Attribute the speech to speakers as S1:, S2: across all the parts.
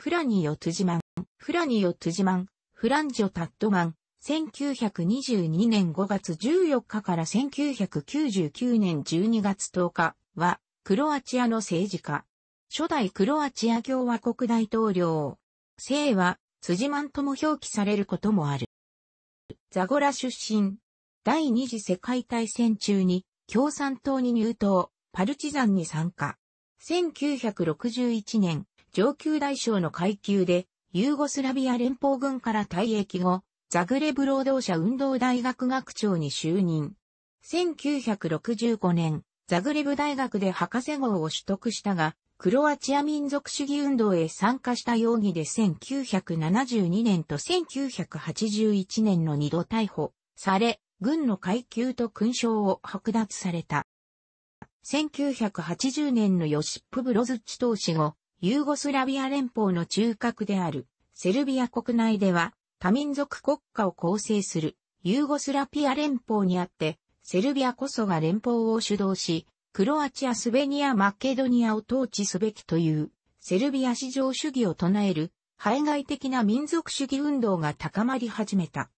S1: フラニー・オトゥジマン、フラニー・オトゥジマン、フランジョ・タットマン、1922年5月14日から1999年12月10日は、クロアチアの政治家。初代クロアチア共和国大統領。姓は、辻マンとも表記されることもある。ザゴラ出身。第二次世界大戦中に、共産党に入党、パルチザンに参加。1961年、上級大将の階級で、ユーゴスラビア連邦軍から退役後、ザグレブ労働者運動大学学長に就任。1965年、ザグレブ大学で博士号を取得したが、クロアチア民族主義運動へ参加した容疑で1972年と1981年の二度逮捕され、軍の階級と勲章を剥奪された。1980年のヨシップ・ブロズッチ投資後、ユーゴスラビア連邦の中核である、セルビア国内では、多民族国家を構成する、ユーゴスラピア連邦にあって、セルビアこそが連邦を主導し、クロアチア、スベニア、マケドニアを統治すべきという、セルビア市場主義を唱える、排外的な民族主義運動が高まり始めた。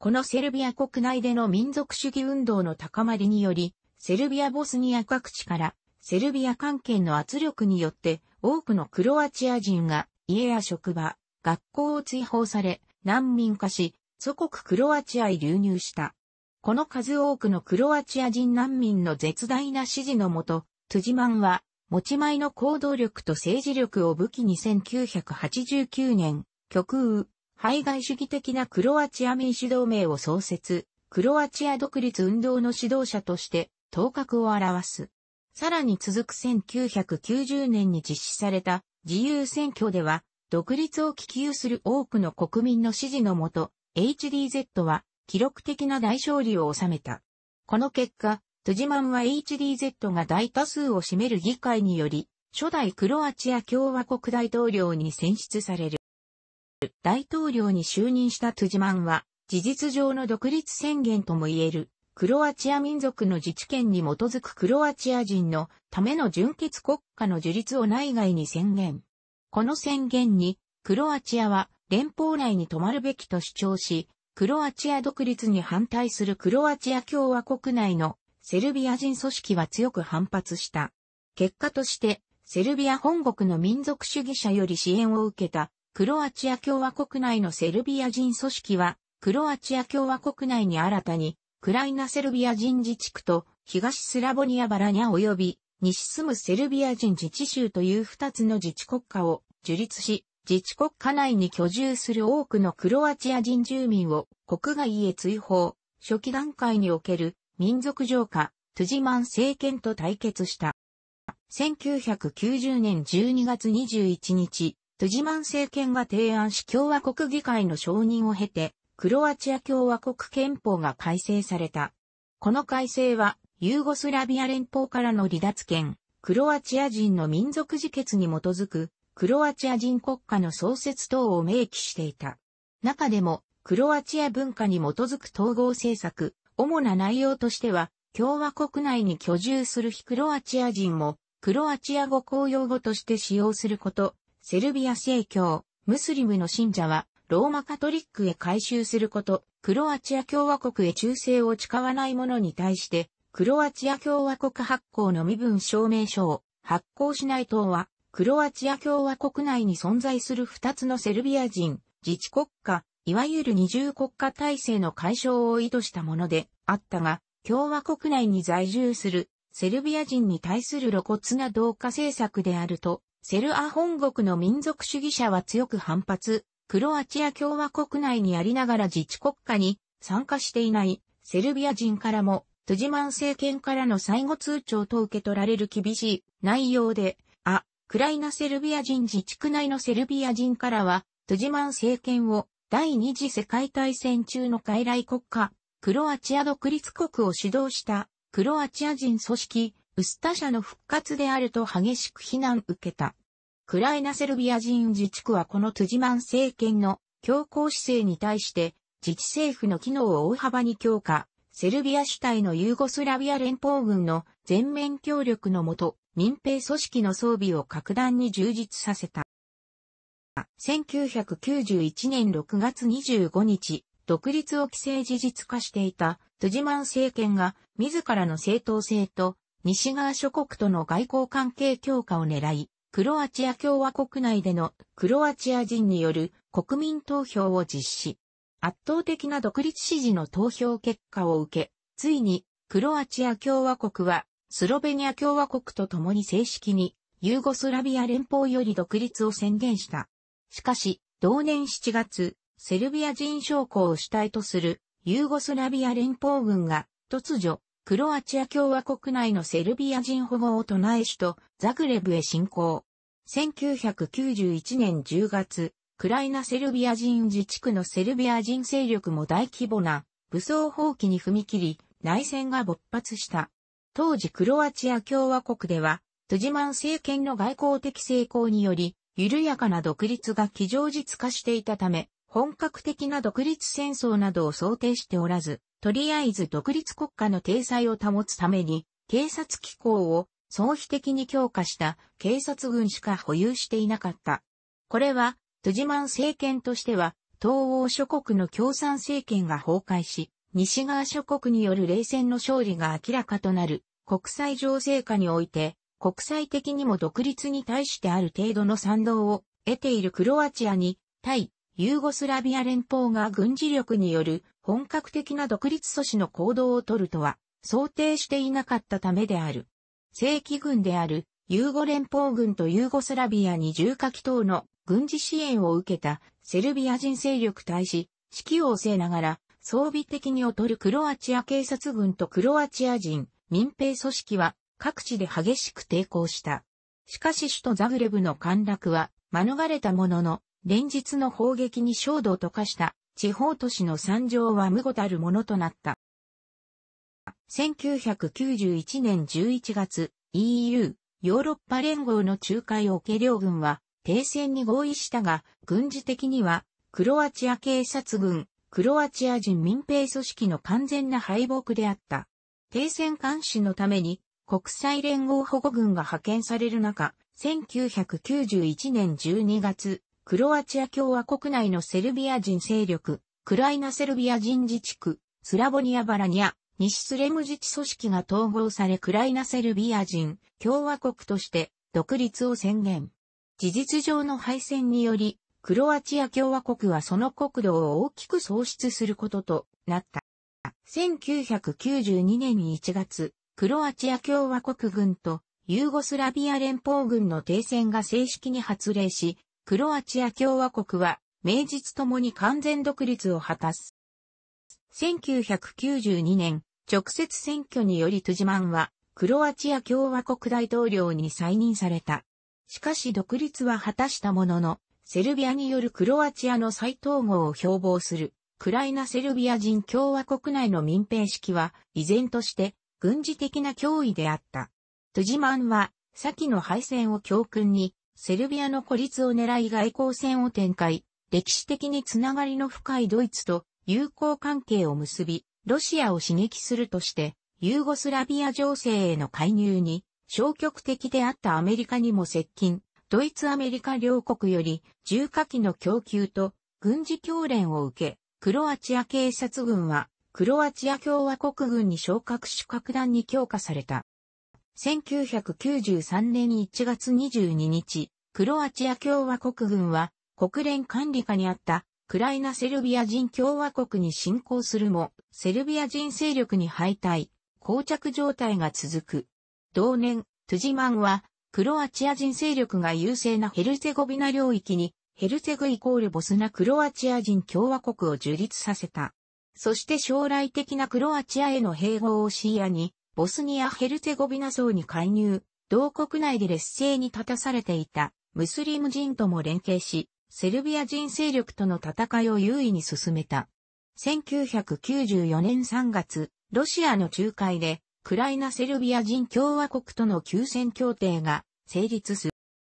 S1: このセルビア国内での民族主義運動の高まりにより、セルビア・ボスニア各地から、セルビア関係の圧力によって、多くのクロアチア人が家や職場、学校を追放され、難民化し、祖国クロアチアへ流入した。この数多くのクロアチア人難民の絶大な支持のもと、トゥジマンは、持ち前の行動力と政治力を武器に1989年、極右、排外主義的なクロアチア民主同盟を創設、クロアチア独立運動の指導者として頭角を表す。さらに続く1990年に実施された自由選挙では、独立を希求する多くの国民の支持のもと、HDZ は記録的な大勝利を収めた。この結果、トゥジマンは HDZ が大多数を占める議会により、初代クロアチア共和国大統領に選出される。大統領に就任したトゥジマンは、事実上の独立宣言とも言えるクロアチア民族の自治権に基づくクロアチア人のための純血国家の樹立を内外に宣言。この宣言に、クロアチアは連邦内に泊まるべきと主張し、クロアチア独立に反対するクロアチア共和国内のセルビア人組織は強く反発した。結果として、セルビア本国の民族主義者より支援を受けた、クロアチア共和国内のセルビア人組織は、クロアチア共和国内に新たに、クライナセルビア人自治区と東スラボニア・バラニャ及び西住むセルビア人自治州という二つの自治国家を樹立し、自治国家内に居住する多くのクロアチア人住民を国外へ追放、初期段階における民族浄化、トゥジマン政権と対決した。1990年12月21日、トゥジマン政権が提案し共和国議会の承認を経て、クロアチア共和国憲法が改正された。この改正は、ユーゴスラビア連邦からの離脱権、クロアチア人の民族自決に基づく、クロアチア人国家の創設等を明記していた。中でも、クロアチア文化に基づく統合政策、主な内容としては、共和国内に居住する非クロアチア人も、クロアチア語公用語として使用すること、セルビア正教、ムスリムの信者は、ローマカトリックへ改修すること、クロアチア共和国へ忠誠を誓わない者に対して、クロアチア共和国発行の身分証明書を発行しない党は、クロアチア共和国内に存在する2つのセルビア人、自治国家、いわゆる二重国家体制の解消を意図したものであったが、共和国内に在住するセルビア人に対する露骨な同化政策であると、セルア本国の民族主義者は強く反発クロアチア共和国内にありながら自治国家に参加していないセルビア人からも、トゥジマン政権からの最後通帳と受け取られる厳しい内容で、あ、クライナセルビア人自治区内のセルビア人からは、トゥジマン政権を第二次世界大戦中の傀儡国家、クロアチア独立国を主導したクロアチア人組織、ウスタ社の復活であると激しく非難受けた。クライナセルビア人自治区はこのトゥジマン政権の強硬姿勢に対して自治政府の機能を大幅に強化、セルビア主体のユーゴスラビア連邦軍の全面協力のもと、民兵組織の装備を格段に充実させた。1991年6月25日、独立を規制事実化していたトゥジマン政権が自らの正当性と西側諸国との外交関係強化を狙い、クロアチア共和国内でのクロアチア人による国民投票を実施。圧倒的な独立支持の投票結果を受け、ついにクロアチア共和国はスロベニア共和国と共に正式にユーゴスラビア連邦より独立を宣言した。しかし、同年7月、セルビア人将校を主体とするユーゴスラビア連邦軍が突如クロアチア共和国内のセルビア人保護を唱え首都ザグレブへ侵攻。1991年10月、クライナセルビア人自治区のセルビア人勢力も大規模な武装放棄に踏み切り、内戦が勃発した。当時クロアチア共和国では、トジマン政権の外交的成功により、緩やかな独立が既成実化していたため、本格的な独立戦争などを想定しておらず、とりあえず独立国家の体裁を保つために、警察機構を総比的に強化した警察軍しか保有していなかった。これは、トゥジマン政権としては、東欧諸国の共産政権が崩壊し、西側諸国による冷戦の勝利が明らかとなる国際情勢下において、国際的にも独立に対してある程度の賛同を得ているクロアチアに、対ユーゴスラビア連邦が軍事力による本格的な独立阻止の行動を取るとは想定していなかったためである。正規軍であるユーゴ連邦軍とユーゴスラビアに重火器等の軍事支援を受けたセルビア人勢力対し、指揮を据えながら装備的に劣るクロアチア警察軍とクロアチア人民兵組織は各地で激しく抵抗した。しかし首都ザグレブの陥落は免れたものの、連日の砲撃に焦土を溶かした地方都市の惨状は無語たるものとなった。1991年11月、EU、ヨーロッパ連合の仲介を受け両軍は停戦に合意したが、軍事的にはクロアチア警察軍、クロアチア人民兵組織の完全な敗北であった。停戦監視のために国際連合保護軍が派遣される中、1991年12月、クロアチア共和国内のセルビア人勢力、クライナセルビア人自治区、スラボニア・バラニア、西スレム自治組織が統合されクライナセルビア人共和国として独立を宣言。事実上の敗戦により、クロアチア共和国はその国土を大きく喪失することとなった。1992年1月、クロアチア共和国軍とユーゴスラビア連邦軍の停戦が正式に発令し、クロアチア共和国は、名実ともに完全独立を果たす。1992年、直接選挙によりトゥジマンは、クロアチア共和国大統領に再任された。しかし独立は果たしたものの、セルビアによるクロアチアの再統合を標榜する、クライナセルビア人共和国内の民兵式は、依然として軍事的な脅威であった。トゥジマンは、先の敗戦を教訓に、セルビアの孤立を狙い外交戦を展開、歴史的につながりの深いドイツと友好関係を結び、ロシアを刺激するとして、ユーゴスラビア情勢への介入に消極的であったアメリカにも接近、ドイツアメリカ両国より重火器の供給と軍事教練を受け、クロアチア警察軍はクロアチア共和国軍に昇格し格段に強化された。1993年1月22日、クロアチア共和国軍は国連管理下にあったクライナセルビア人共和国に侵攻するも、セルビア人勢力に敗退、膠着状態が続く。同年、トゥジマンは、クロアチア人勢力が優勢なヘルセゴビナ領域に、ヘルセグイコールボスナクロアチア人共和国を樹立させた。そして将来的なクロアチアへの併合を視野に、ボスニア・ヘルツェゴビナ層に介入、同国内で劣勢に立たされていたムスリム人とも連携し、セルビア人勢力との戦いを優位に進めた。1994年3月、ロシアの仲介で、ウクライナセルビア人共和国との休戦協定が成立す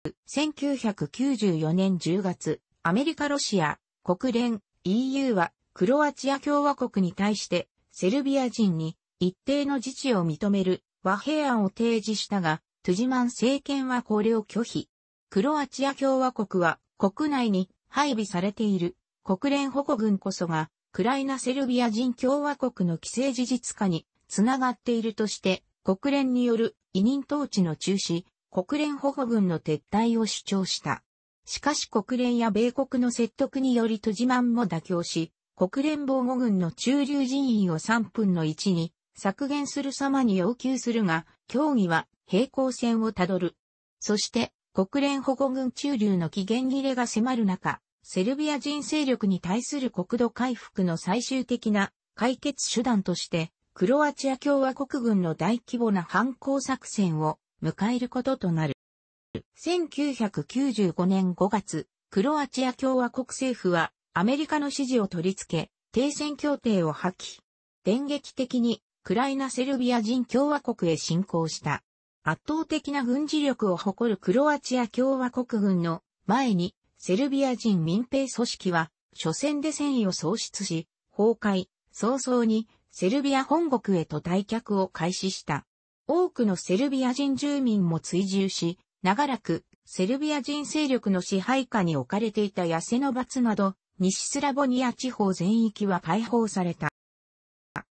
S1: る。1994年10月、アメリカロシア、国連、EU は、クロアチア共和国に対して、セルビア人に一定の自治を認める和平案を提示したが、トゥジマン政権はこれを拒否。クロアチア共和国は国内に配備されている国連保護軍こそが、クライナセルビア人共和国の既成事実化につながっているとして、国連による委任統治の中止、国連保護軍の撤退を主張した。しかし国連や米国の説得によりトゥジマンも妥協し、国連防護軍の駐留人員を3分の1に削減する様に要求するが、協議は平行線をたどる。そして、国連保護軍駐留の期限切れが迫る中、セルビア人勢力に対する国土回復の最終的な解決手段として、クロアチア共和国軍の大規模な反抗作戦を迎えることとなる。1995年5月、クロアチア共和国政府はアメリカの支持を取り付け、停戦協定を破棄。電撃的にクライナ・セルビア人共和国へ侵攻した。圧倒的な軍事力を誇るクロアチア共和国軍の前にセルビア人民兵組織は初戦で戦意を喪失し、崩壊、早々にセルビア本国へと退却を開始した。多くのセルビア人住民も追従し、長らくセルビア人勢力の支配下に置かれていたヤセノバツなど、西スラボニア地方全域は解放された。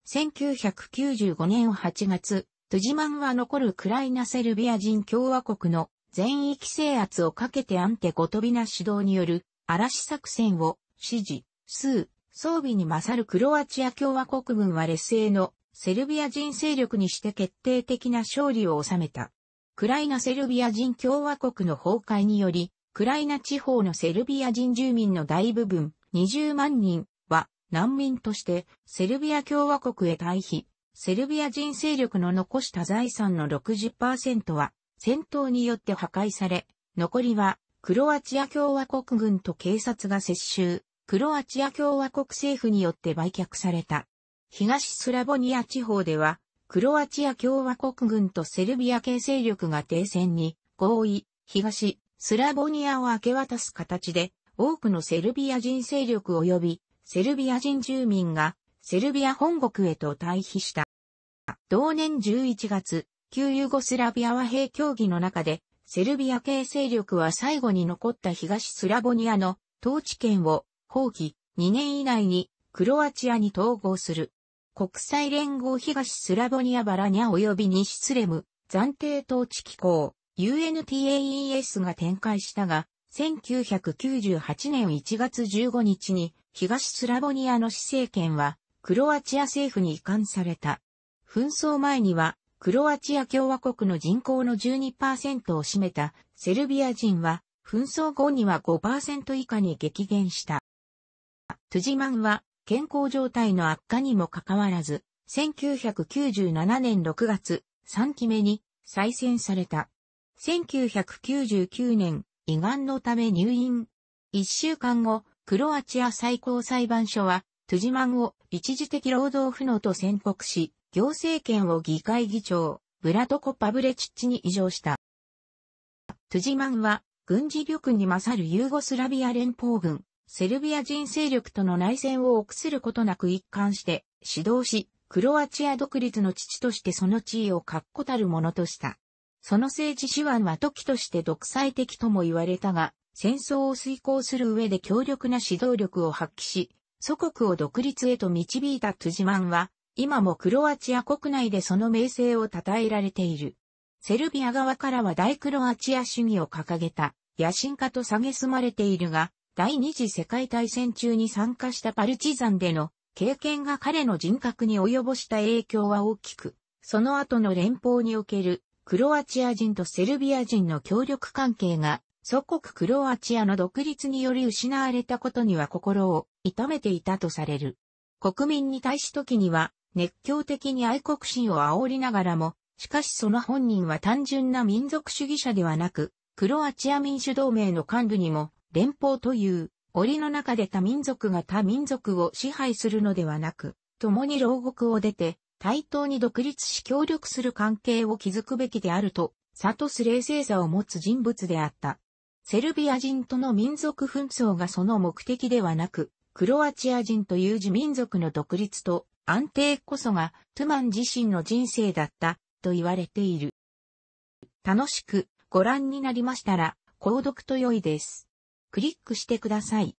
S1: 1995年8月、トゥジマンは残るクライナセルビア人共和国の全域制圧をかけてアンテゴトビナ指導による嵐作戦を指示、数、装備に勝るクロアチア共和国軍は劣勢のセルビア人勢力にして決定的な勝利を収めた。クライナセルビア人共和国の崩壊により、クライナ地方のセルビア人住民の大部分20万人難民としてセルビア共和国へ退避、セルビア人勢力の残した財産の60%は戦闘によって破壊され、残りはクロアチア共和国軍と警察が接収、クロアチア共和国政府によって売却された。東スラボニア地方では、クロアチア共和国軍とセルビア系勢力が停戦に合意、東スラボニアを明け渡す形で、多くのセルビア人勢力及びセルビア人住民がセルビア本国へと退避した。同年11月、旧ユーゴスラビア和平協議の中で、セルビア系勢力は最後に残った東スラボニアの統治権を放棄、2年以内にクロアチアに統合する。国際連合東スラボニアバラニャ及び西スレム暫定統治機構 UNTAES が展開したが、1998年1月15日に東スラボニアの市政権は、クロアチア政府に移管された。紛争前には、クロアチア共和国の人口の12%を占めたセルビア人は、紛争後には5%以下に激減した。トゥジマンは、健康状態の悪化にもかかわらず、1997年6月、3期目に再選された。1999年、胃がんのため入院。1週間後、クロアチア最高裁判所は、トゥジマンを一時的労働不能と宣告し、行政権を議会議長、ブラトコ・パブレチッチに移譲した。トゥジマンは、軍事力に勝るユーゴスラビア連邦軍、セルビア人勢力との内戦を臆することなく一貫して指導し、クロアチア独立の父としてその地位を確固たるものとした。その政治手腕は時として独裁的とも言われたが、戦争を遂行する上で強力な指導力を発揮し、祖国を独立へと導いたトゥジマンは、今もクロアチア国内でその名声を称えられている。セルビア側からは大クロアチア主義を掲げた野心家と蔑まれているが、第二次世界大戦中に参加したパルチザンでの経験が彼の人格に及ぼした影響は大きく、その後の連邦におけるクロアチア人とセルビア人の協力関係が祖国クロアチアの独立により失われたことには心を痛めていたとされる。国民に対し時には熱狂的に愛国心を煽りながらも、しかしその本人は単純な民族主義者ではなく、クロアチア民主同盟の幹部にも、連邦という、檻の中で他民族が他民族を支配するのではなく、共に牢獄を出て、対等に独立し協力する関係を築くべきであると、サトス冷静さを持つ人物であった。セルビア人との民族紛争がその目的ではなく、クロアチア人という自民族の独立と安定こそがトゥマン自身の人生だったと言われている。楽しくご覧になりましたら、購読と良いです。クリックしてください。